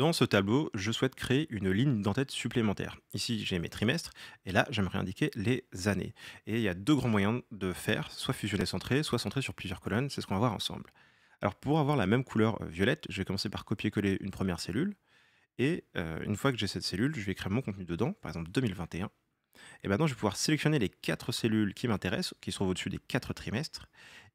Dans ce tableau, je souhaite créer une ligne d'entête supplémentaire. Ici, j'ai mes trimestres, et là, j'aimerais indiquer les années. Et il y a deux grands moyens de faire, soit fusionner centré, soit centré sur plusieurs colonnes, c'est ce qu'on va voir ensemble. Alors pour avoir la même couleur euh, violette, je vais commencer par copier-coller une première cellule, et euh, une fois que j'ai cette cellule, je vais créer mon contenu dedans, par exemple 2021. Et maintenant, je vais pouvoir sélectionner les quatre cellules qui m'intéressent, qui sont au-dessus des quatre trimestres.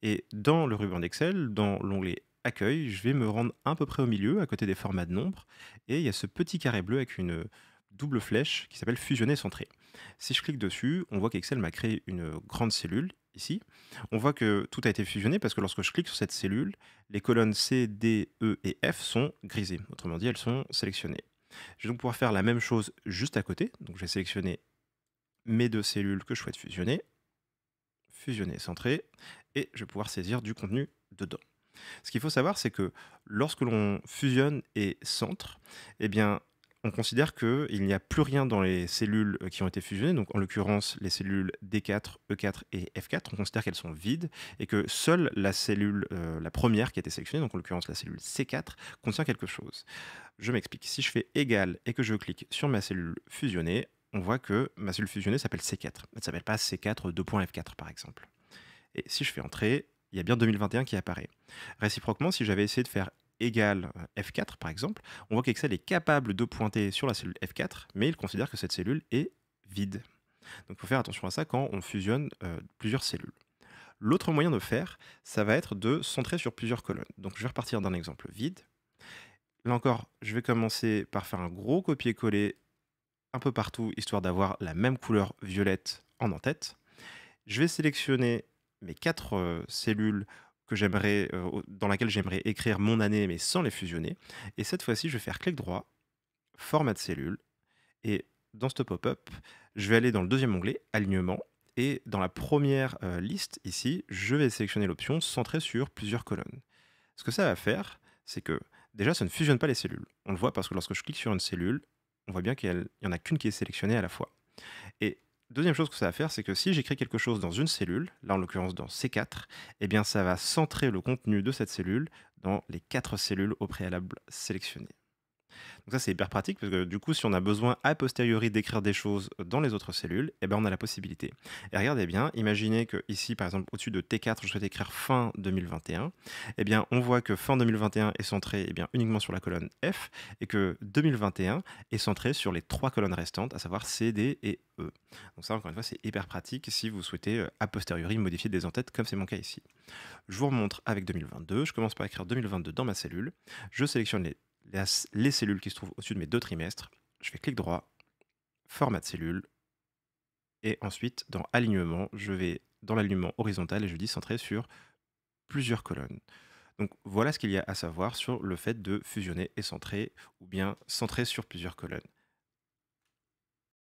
Et dans le ruban d'Excel, dans l'onglet accueil, je vais me rendre à peu près au milieu, à côté des formats de nombres, et il y a ce petit carré bleu avec une double flèche qui s'appelle fusionner centré. Si je clique dessus, on voit qu'Excel m'a créé une grande cellule ici. On voit que tout a été fusionné parce que lorsque je clique sur cette cellule, les colonnes C, D, E et F sont grisées. Autrement dit, elles sont sélectionnées. Je vais donc pouvoir faire la même chose juste à côté. Donc je vais sélectionner mes deux cellules que je souhaite fusionner, fusionner centré, et je vais pouvoir saisir du contenu dedans. Ce qu'il faut savoir, c'est que lorsque l'on fusionne et centre, eh bien, on considère qu'il n'y a plus rien dans les cellules euh, qui ont été fusionnées, donc en l'occurrence les cellules D4, E4 et F4, on considère qu'elles sont vides et que seule la cellule, euh, la première qui a été sélectionnée, donc en l'occurrence la cellule C4, contient quelque chose. Je m'explique, si je fais égal et que je clique sur ma cellule fusionnée, on voit que ma cellule fusionnée s'appelle C4, elle ne s'appelle pas C4 2.F4 par exemple. Et si je fais entrer, il y a bien 2021 qui apparaît. Réciproquement, si j'avais essayé de faire égal euh, F4 par exemple, on voit qu'Excel est capable de pointer sur la cellule F4, mais il considère que cette cellule est vide. Donc il faut faire attention à ça quand on fusionne euh, plusieurs cellules. L'autre moyen de faire, ça va être de centrer sur plusieurs colonnes. Donc je vais repartir d'un exemple vide. Là encore, je vais commencer par faire un gros copier-coller un peu partout, histoire d'avoir la même couleur violette en en-tête. Je vais sélectionner mes quatre cellules que j'aimerais, dans laquelle j'aimerais écrire mon année, mais sans les fusionner. Et cette fois-ci, je vais faire clic droit, format de cellule, et dans ce pop-up, je vais aller dans le deuxième onglet, alignement, et dans la première liste ici, je vais sélectionner l'option centré sur plusieurs colonnes. Ce que ça va faire, c'est que déjà, ça ne fusionne pas les cellules. On le voit parce que lorsque je clique sur une cellule, on voit bien qu'il n'y en a qu'une qui est sélectionnée à la fois. Deuxième chose que ça va faire, c'est que si j'écris quelque chose dans une cellule, là en l'occurrence dans C4, eh bien ça va centrer le contenu de cette cellule dans les quatre cellules au préalable sélectionnées. Donc ça, c'est hyper pratique parce que du coup, si on a besoin a posteriori d'écrire des choses dans les autres cellules, eh ben, on a la possibilité. Et regardez bien, imaginez que ici, par exemple, au-dessus de T4, je souhaite écrire fin 2021. et eh bien, on voit que fin 2021 est centré eh bien, uniquement sur la colonne F et que 2021 est centré sur les trois colonnes restantes, à savoir C, D et E. Donc ça, encore une fois, c'est hyper pratique si vous souhaitez euh, a posteriori modifier des entêtes comme c'est mon cas ici. Je vous remontre avec 2022. Je commence par écrire 2022 dans ma cellule. Je sélectionne les les cellules qui se trouvent au-dessus de mes deux trimestres. Je fais clic droit, format de cellule, et ensuite dans alignement, je vais dans l'alignement horizontal et je dis centré sur plusieurs colonnes. Donc voilà ce qu'il y a à savoir sur le fait de fusionner et centrer ou bien centrer sur plusieurs colonnes.